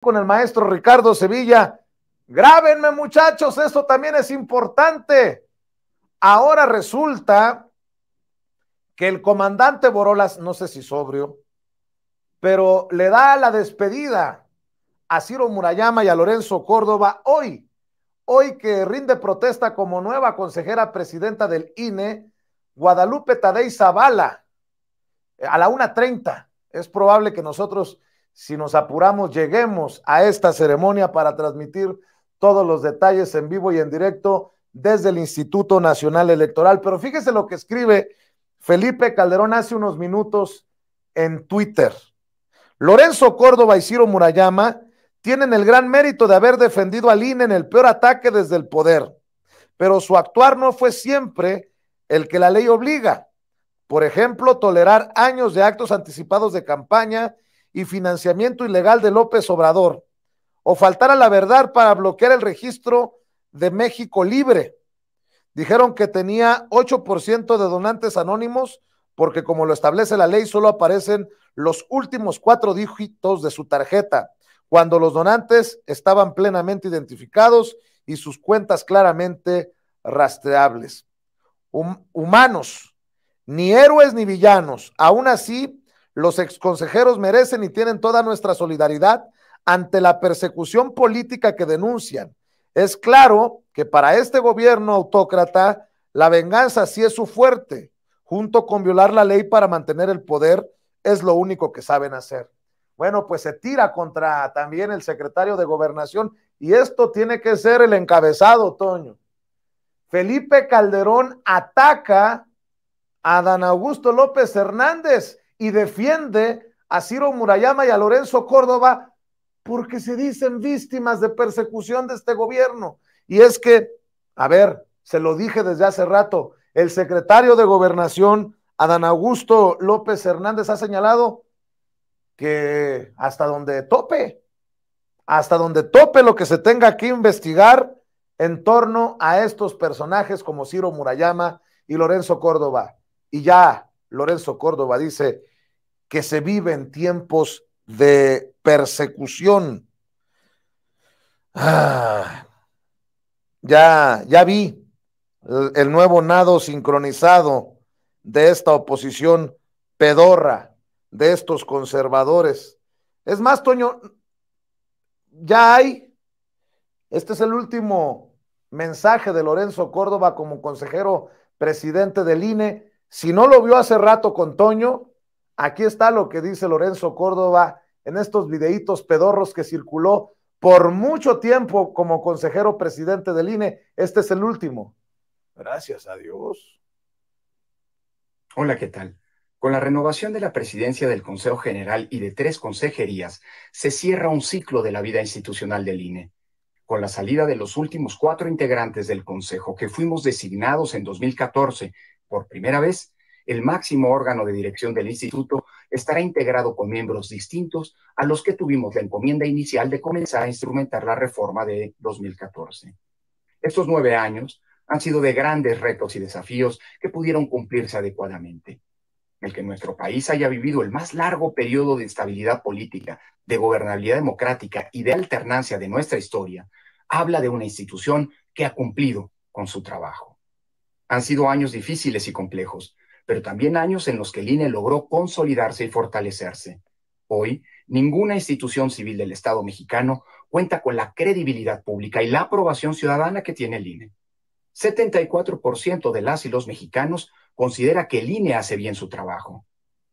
con el maestro Ricardo Sevilla. Grábenme muchachos, esto también es importante. Ahora resulta que el comandante Borolas, no sé si sobrio, pero le da la despedida a Ciro Murayama y a Lorenzo Córdoba hoy, hoy que rinde protesta como nueva consejera presidenta del INE, Guadalupe Tadei Zavala, a la 1.30. Es probable que nosotros si nos apuramos, lleguemos a esta ceremonia para transmitir todos los detalles en vivo y en directo desde el Instituto Nacional Electoral. Pero fíjese lo que escribe Felipe Calderón hace unos minutos en Twitter. Lorenzo Córdoba y Ciro Murayama tienen el gran mérito de haber defendido al INE en el peor ataque desde el poder, pero su actuar no fue siempre el que la ley obliga. Por ejemplo, tolerar años de actos anticipados de campaña y financiamiento ilegal de López Obrador, o faltar a la verdad para bloquear el registro de México Libre. Dijeron que tenía 8% de donantes anónimos porque como lo establece la ley, solo aparecen los últimos cuatro dígitos de su tarjeta, cuando los donantes estaban plenamente identificados y sus cuentas claramente rastreables. humanos, ni héroes ni villanos, aún así los exconsejeros merecen y tienen toda nuestra solidaridad ante la persecución política que denuncian. Es claro que para este gobierno autócrata, la venganza sí es su fuerte, junto con violar la ley para mantener el poder, es lo único que saben hacer. Bueno, pues se tira contra también el secretario de gobernación y esto tiene que ser el encabezado, Toño. Felipe Calderón ataca a Dan Augusto López Hernández y defiende a Ciro Murayama y a Lorenzo Córdoba porque se dicen víctimas de persecución de este gobierno. Y es que, a ver, se lo dije desde hace rato, el secretario de gobernación, Adán Augusto López Hernández, ha señalado que hasta donde tope, hasta donde tope lo que se tenga que investigar en torno a estos personajes como Ciro Murayama y Lorenzo Córdoba. Y ya Lorenzo Córdoba dice, que se vive en tiempos de persecución. Ah, ya, ya vi el, el nuevo nado sincronizado de esta oposición pedorra, de estos conservadores. Es más, Toño, ya hay, este es el último mensaje de Lorenzo Córdoba como consejero presidente del INE. Si no lo vio hace rato con Toño, Aquí está lo que dice Lorenzo Córdoba en estos videitos pedorros que circuló por mucho tiempo como consejero presidente del INE. Este es el último. Gracias a Dios. Hola, ¿qué tal? Con la renovación de la presidencia del Consejo General y de tres consejerías, se cierra un ciclo de la vida institucional del INE. Con la salida de los últimos cuatro integrantes del Consejo que fuimos designados en 2014 por primera vez, el máximo órgano de dirección del instituto estará integrado con miembros distintos a los que tuvimos la encomienda inicial de comenzar a instrumentar la reforma de 2014. Estos nueve años han sido de grandes retos y desafíos que pudieron cumplirse adecuadamente. El que nuestro país haya vivido el más largo periodo de estabilidad política, de gobernabilidad democrática y de alternancia de nuestra historia, habla de una institución que ha cumplido con su trabajo. Han sido años difíciles y complejos, pero también años en los que el INE logró consolidarse y fortalecerse. Hoy, ninguna institución civil del Estado mexicano cuenta con la credibilidad pública y la aprobación ciudadana que tiene el INE. 74% de las y los mexicanos considera que el INE hace bien su trabajo.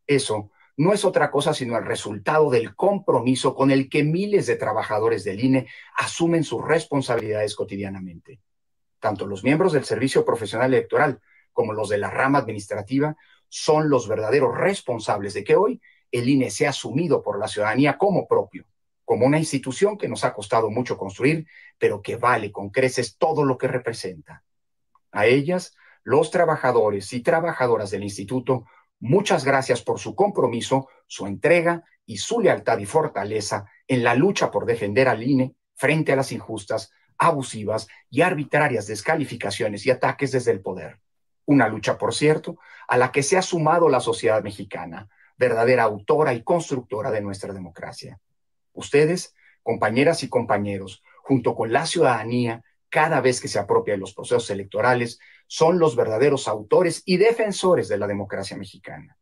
Eso no es otra cosa sino el resultado del compromiso con el que miles de trabajadores del INE asumen sus responsabilidades cotidianamente. Tanto los miembros del Servicio Profesional Electoral como los de la rama administrativa, son los verdaderos responsables de que hoy el INE sea asumido por la ciudadanía como propio, como una institución que nos ha costado mucho construir, pero que vale con creces todo lo que representa. A ellas, los trabajadores y trabajadoras del instituto, muchas gracias por su compromiso, su entrega y su lealtad y fortaleza en la lucha por defender al INE frente a las injustas, abusivas y arbitrarias descalificaciones y ataques desde el poder. Una lucha, por cierto, a la que se ha sumado la sociedad mexicana, verdadera autora y constructora de nuestra democracia. Ustedes, compañeras y compañeros, junto con la ciudadanía, cada vez que se apropia de los procesos electorales, son los verdaderos autores y defensores de la democracia mexicana.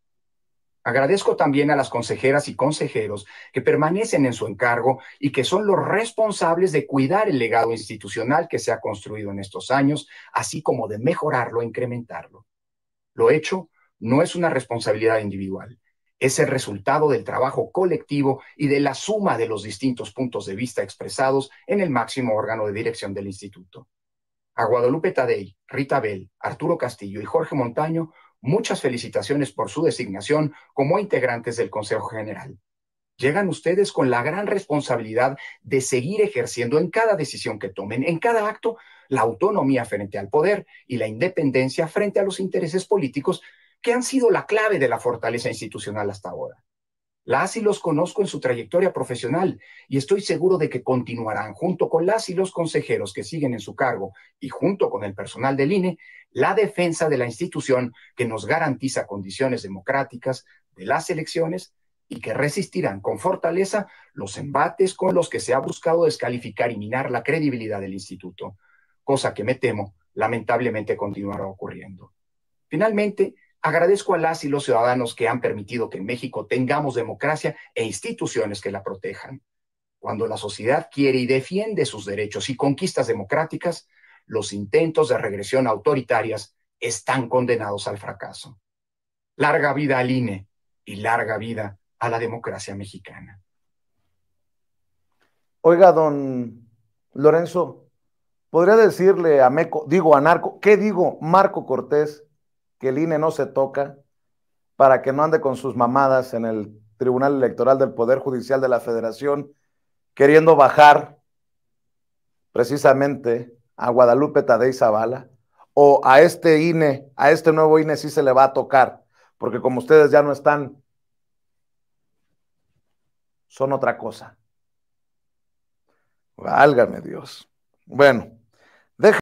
Agradezco también a las consejeras y consejeros que permanecen en su encargo y que son los responsables de cuidar el legado institucional que se ha construido en estos años, así como de mejorarlo e incrementarlo. Lo hecho no es una responsabilidad individual, es el resultado del trabajo colectivo y de la suma de los distintos puntos de vista expresados en el máximo órgano de dirección del instituto. A Guadalupe Tadei, Rita Bell, Arturo Castillo y Jorge Montaño Muchas felicitaciones por su designación como integrantes del Consejo General. Llegan ustedes con la gran responsabilidad de seguir ejerciendo en cada decisión que tomen, en cada acto, la autonomía frente al poder y la independencia frente a los intereses políticos que han sido la clave de la fortaleza institucional hasta ahora. Las y los conozco en su trayectoria profesional y estoy seguro de que continuarán junto con las y los consejeros que siguen en su cargo y junto con el personal del INE la defensa de la institución que nos garantiza condiciones democráticas de las elecciones y que resistirán con fortaleza los embates con los que se ha buscado descalificar y minar la credibilidad del instituto, cosa que me temo lamentablemente continuará ocurriendo. Finalmente, Agradezco a las y los ciudadanos que han permitido que en México tengamos democracia e instituciones que la protejan. Cuando la sociedad quiere y defiende sus derechos y conquistas democráticas, los intentos de regresión autoritarias están condenados al fracaso. Larga vida al INE y larga vida a la democracia mexicana. Oiga, don Lorenzo, ¿podría decirle a Meco, digo a Narco, qué digo, Marco Cortés, que el INE no se toca para que no ande con sus mamadas en el Tribunal Electoral del Poder Judicial de la Federación queriendo bajar precisamente a Guadalupe Tadei Zavala o a este INE, a este nuevo INE sí se le va a tocar, porque como ustedes ya no están, son otra cosa. Válgame Dios. Bueno.